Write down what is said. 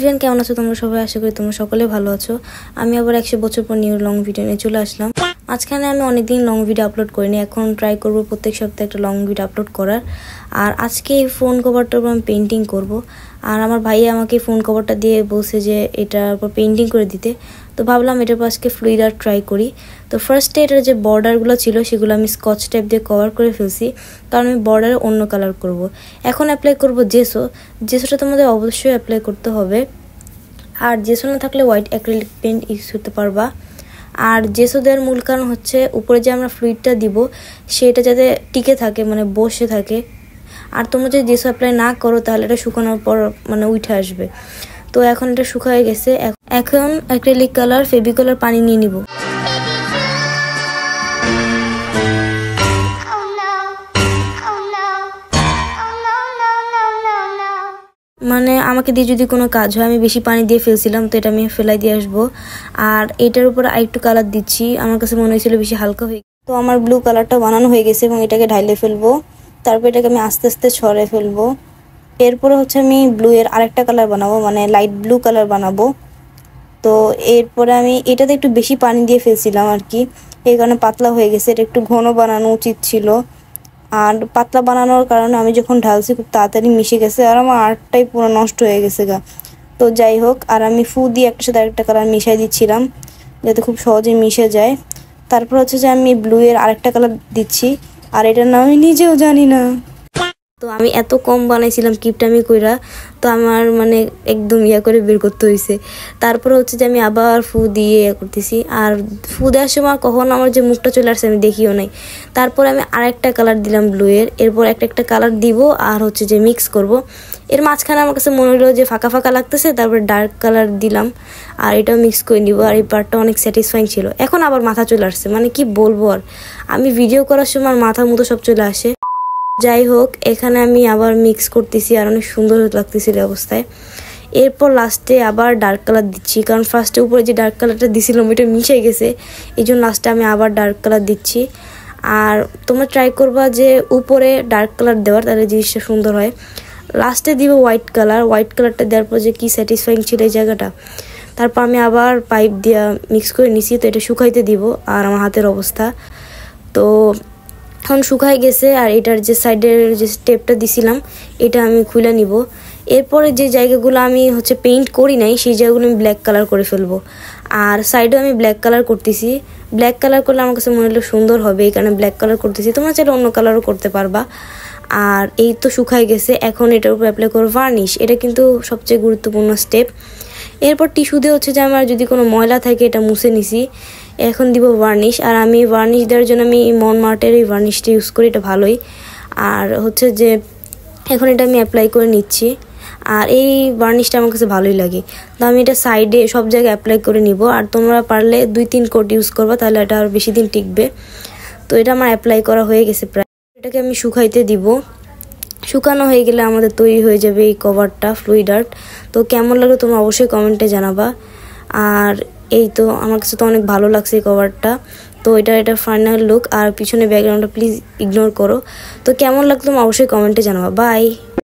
Everyone কেমন আছো তোমরা সবাই আশা করি তোমরা সকলে ভালো আছো আমি আবার একশো বছর পর নিউ লং ভিডিও নিয়ে চলে আসলাম মাঝখানে আমি অনেকদিন লং ভিডিও আপলোড করিনি এখন ট্রাই করব প্রত্যেক সপ্তাহে একটা লং ভিডিও আপলোড করার আর আজকে এই ফোন কভারটার উপর আমি পেন্টিং করব আর আমার ভাই আমাকে ফোন কভারটা দিয়ে বলছে যে এটার উপর পেন্টিং করে দিতে তো ভাবলাম এটার উপর আজকে ফ্লুইড আর ট্রাই করি তো ফার্স্টে এটার যে বর্ডারগুলো ছিল সেগুলো আমি স্কচ টাইপ দিয়ে কভার করে ফেলছি কারণ আমি বর্ডারে অন্য কালার করব। এখন অ্যাপ্লাই করব জেসো জেসোটা তোমাদের অবশ্যই অ্যাপ্লাই করতে হবে আর জেসো না থাকলে হোয়াইট অ্যাক্রিলিক পেন্ট ইউজ করতে পারবা আর জেসো দেওয়ার মূল কারণ হচ্ছে উপরে যে আমরা ফ্লুইডটা দিব সেটা যাতে টিকে থাকে মানে বসে থাকে আর তোমরা যদি জেসো অ্যাপ্লাই না করো তাহলে এটা শুকানোর পর মানে উঠে আসবে তো এখন এটা শুকায় গেছে এখন অ্যাক্রেলিক কালার ফেবিকলার পানি নিয়ে নিব মানে আমাকে দিয়ে যদি কোনো কাজ হয় আমি বেশি পানি দিয়ে ফেলছিলাম তো এটা আমি ফেলাই দিয়ে আসবো আর এটার উপরে আরেকটু কালার দিচ্ছি আমার কাছে মনে হয়েছিল বেশি হালকা হয়ে তো আমার ব্লু কালারটা বানানো হয়ে গেছে এবং এটাকে ঢাইলে ফেলবো তারপর এটাকে আমি আস্তে আস্তে ছড়ে ফেলবো এরপরে হচ্ছে আমি ব্লু এর আরেকটা কালার বানাবো মানে লাইট ব্লু কালার বানাবো তো এরপরে আমি এটাতে একটু বেশি পানি দিয়ে ফেলছিলাম আর কি এই কারণে পাতলা হয়ে গেছে এটা একটু ঘন বানানো উচিত ছিল আর পাতলা বানানোর কারণে আমি যখন ঢালছি খুব তাড়াতাড়ি মিশে গেছে আর আমার আর্টটাই পুরো নষ্ট হয়ে গেছে গা তো যাই হোক আর আমি ফু দিয়ে একটা সাথে আরেকটা কালার মিশাই দিচ্ছিলাম যাতে খুব সহজে মিশে যায় তারপর হচ্ছে যে আমি ব্লু এর আরেকটা কালার দিচ্ছি আর এটার নাম আমি নিজেও জানি না তো আমি এত কম বানাইছিলাম কিপটামি কইরা তো আমার মানে একদম ইয়া করে বের করতে হয়েছে তারপরে হচ্ছে যে আমি আবার ফু দিয়ে ইয়ে করতেছি আর ফু দেওয়ার সময় কখন আমার যে মুখটা চলে আসছে আমি দেখিও নাই তারপর আমি আরেকটা কালার দিলাম ব্লুয়ের এরপর একটা একটা কালার দিব আর হচ্ছে যে মিক্স করব। এর মাঝখানে আমার কাছে মনে হলো যে ফাঁকা ফাঁকা লাগতেছে তারপরে ডার্ক কালার দিলাম আর এটাও মিক্স করে নিব আর এই পার্টটা অনেক স্যাটিসফাইং ছিল এখন আবার মাথা চলে আসছে মানে কি বলবো আর আমি ভিডিও করার সময় মাথা মতো সব চলে আসে যাই হোক এখানে আমি আবার মিক্স করতেছি আর অনেক সুন্দর লাগতেছিল অবস্থায় এরপর লাস্টে আবার ডার্ক কালার দিচ্ছি কারণ ফার্স্টে উপরে যে ডার্ক কালারটা দিছিলাম ওইটা মিশে গেছে এই জন্য লাস্টে আমি আবার ডার্ক কালার দিচ্ছি আর তোমরা ট্রাই করবা যে উপরে ডার্ক কালার দেওয়ার তাহলে জিনিসটা সুন্দর হয় লাস্টে দিব হোয়াইট কালার হোয়াইট কালারটা দেওয়ার পর যে কী স্যাটিসফাইং ছিল এই জায়গাটা তারপর আমি আবার পাইপ দিয়া মিক্স করে নিছি তো এটা শুকাইতে দিব আর আমার হাতের অবস্থা তো এখন শুকায় গেছে আর এটার যে সাইডের যে স্টেপটা দিছিলাম এটা আমি খুলে নিব এরপরে যে জায়গাগুলো আমি হচ্ছে পেইন্ট করি নাই সেই জায়গাগুলো আমি ব্ল্যাক কালার করে ফেলবো আর সাইডেও আমি ব্ল্যাক কালার করতেছি ব্ল্যাক কালার করলে আমার কাছে মনে হলো সুন্দর হবে এই কারণে ব্ল্যাক কালার করতেছি তোমরা চাইলে অন্য কালারও করতে পারবা আর এই তো শুকায় গেছে এখন এটার উপর অ্যাপ্লাই করবো ভার্নিশ এটা কিন্তু সবচেয়ে গুরুত্বপূর্ণ স্টেপ এরপর টিস্যু দিয়ে হচ্ছে যে আমার যদি কোনো ময়লা থাকে এটা মুছে নিছি এখন দিব ভার্নিশ আর আমি ভার্নিশ দেওয়ার জন্য আমি মন মার্টের এই ভার্নিশটা ইউজ করি এটা ভালোই আর হচ্ছে যে এখন এটা আমি অ্যাপ্লাই করে নিচ্ছি আর এই বার্নিশটা আমার কাছে ভালোই লাগে তো আমি এটা সাইডে সব জায়গায় অ্যাপ্লাই করে নিব আর তোমরা পারলে দুই তিন কোট ইউজ করবা তাহলে এটা আর বেশি দিন টিকবে তো এটা আমার অ্যাপ্লাই করা হয়ে গেছে প্রায় এটাকে আমি শুকাইতে দিব শুকানো হয়ে গেলে আমাদের তৈরি হয়ে যাবে এই কভারটা ফ্লুইড আর্ট তো কেমন লাগলো তুমি অবশ্যই কমেন্টে জানাবা আর এই তো আমার কাছে তো অনেক ভালো লাগছে এই কভারটা তো এটা এটা ফাইনাল লুক আর পিছনে ব্যাকগ্রাউন্ডটা প্লিজ ইগনোর করো তো কেমন লাগলো তুমি অবশ্যই কমেন্টে জানাবা বাই